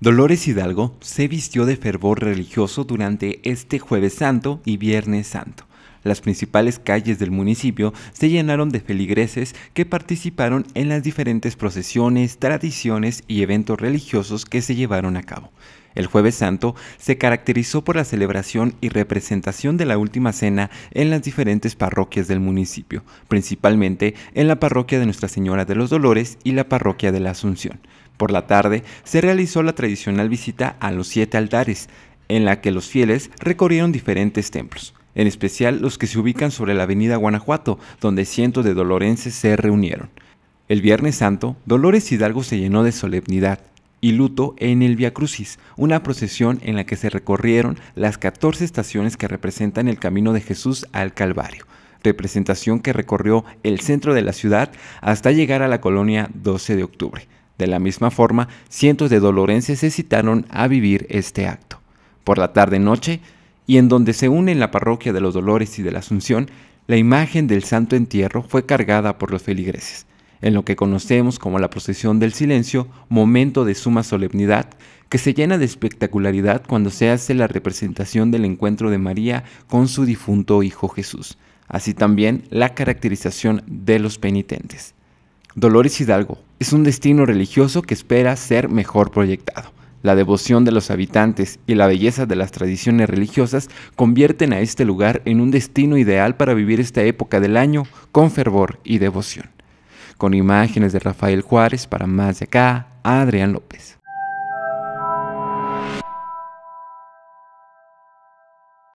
Dolores Hidalgo se vistió de fervor religioso durante este jueves santo y viernes santo. Las principales calles del municipio se llenaron de feligreses que participaron en las diferentes procesiones, tradiciones y eventos religiosos que se llevaron a cabo. El jueves santo se caracterizó por la celebración y representación de la Última Cena en las diferentes parroquias del municipio, principalmente en la parroquia de Nuestra Señora de los Dolores y la parroquia de la Asunción. Por la tarde se realizó la tradicional visita a los siete altares, en la que los fieles recorrieron diferentes templos, en especial los que se ubican sobre la avenida Guanajuato, donde cientos de dolorenses se reunieron. El Viernes Santo, Dolores Hidalgo se llenó de solemnidad y luto en el Via Crucis, una procesión en la que se recorrieron las 14 estaciones que representan el camino de Jesús al Calvario, representación que recorrió el centro de la ciudad hasta llegar a la colonia 12 de octubre, de la misma forma, cientos de dolorenses se citaron a vivir este acto. Por la tarde-noche, y en donde se une en la parroquia de los Dolores y de la Asunción, la imagen del Santo Entierro fue cargada por los feligreses, en lo que conocemos como la procesión del silencio, momento de suma solemnidad, que se llena de espectacularidad cuando se hace la representación del encuentro de María con su difunto Hijo Jesús, así también la caracterización de los penitentes. Dolores Hidalgo es un destino religioso que espera ser mejor proyectado. La devoción de los habitantes y la belleza de las tradiciones religiosas convierten a este lugar en un destino ideal para vivir esta época del año con fervor y devoción. Con imágenes de Rafael Juárez para más de acá, Adrián López.